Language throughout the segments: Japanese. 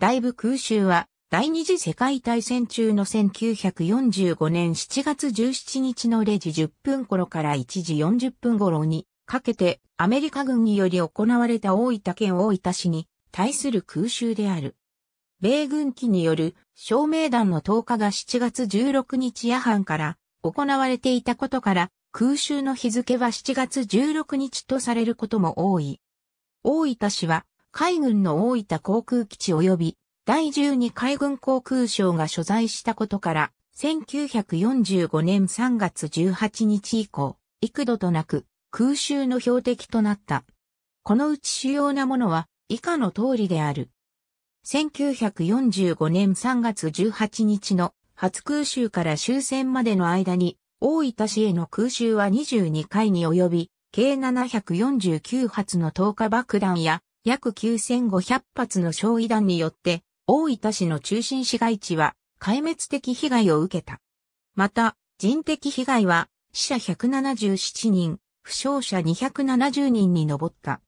大部空襲は第二次世界大戦中の1945年7月17日の0時10分頃から1時40分頃にかけてアメリカ軍により行われた大分県大分市に対する空襲である。米軍機による照明弾の投下が7月16日夜半から行われていたことから空襲の日付は7月16日とされることも多い。大分市は海軍の大分航空基地及び第12海軍航空省が所在したことから、1945年3月18日以降、幾度となく空襲の標的となった。このうち主要なものは以下の通りである。1945年3月18日の初空襲から終戦までの間に、大分市への空襲は22回に及び、計749発の投下爆弾や約9500発の焼夷弾によって、大分市の中心市街地は壊滅的被害を受けた。また、人的被害は死者177人、負傷者270人に上った。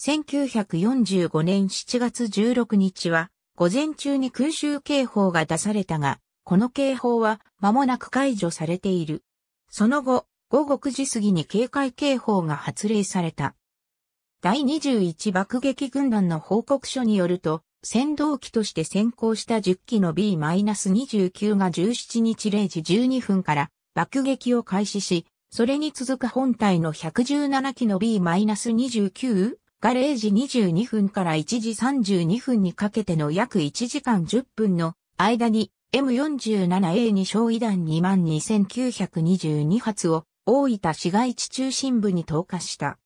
1945年7月16日は、午前中に空襲警報が出されたが、この警報は間もなく解除されている。その後、午後9時過ぎに警戒警報が発令された。第21爆撃軍団の報告書によると、先導機として先行した10機の B-29 が17日0時12分から爆撃を開始し、それに続く本体の117機の B-29 が0時22分から1時32分にかけての約1時間10分の間に m 4 7 a に焼夷弾22,922発を大分市街地中心部に投下した。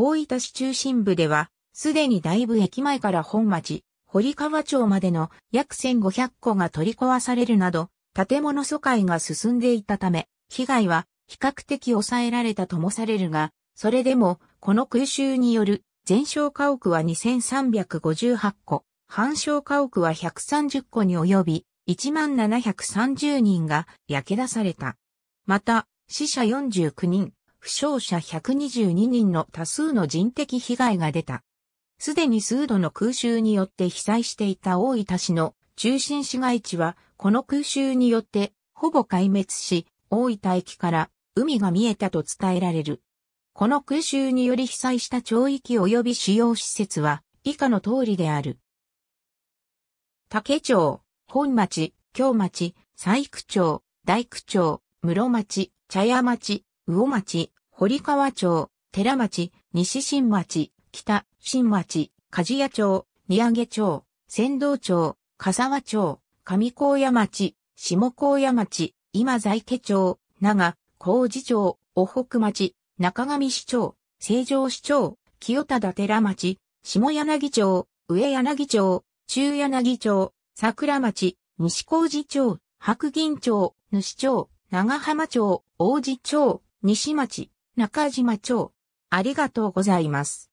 大分市中心部では、すでに大部駅前から本町、堀川町までの約1500戸が取り壊されるなど、建物疎開が進んでいたため、被害は比較的抑えられたともされるが、それでも、この空襲による全焼家屋は2358個、半焼家屋は130個に及び、1730人が焼け出された。また、死者49人、負傷者122人の多数の人的被害が出た。すでに数度の空襲によって被災していた大分市の中心市街地は、この空襲によってほぼ壊滅し、大分駅から海が見えたと伝えられる。この空襲により被災した町域及び主要施設は以下の通りである。竹町、本町、京町、細区町、大工町、室町、茶屋町、魚町、堀川町、寺町、西新町、北新町、鍛冶屋町、荷上町、仙道町、笠和町、上高野町、下高野町、今在家町、長、高寺町、お北町、中上市町、成城市町、清田寺町、下柳町、上柳町、中柳町、桜町、西高寺町、白銀町、主町、長浜町、王子町、西町、中島町。ありがとうございます。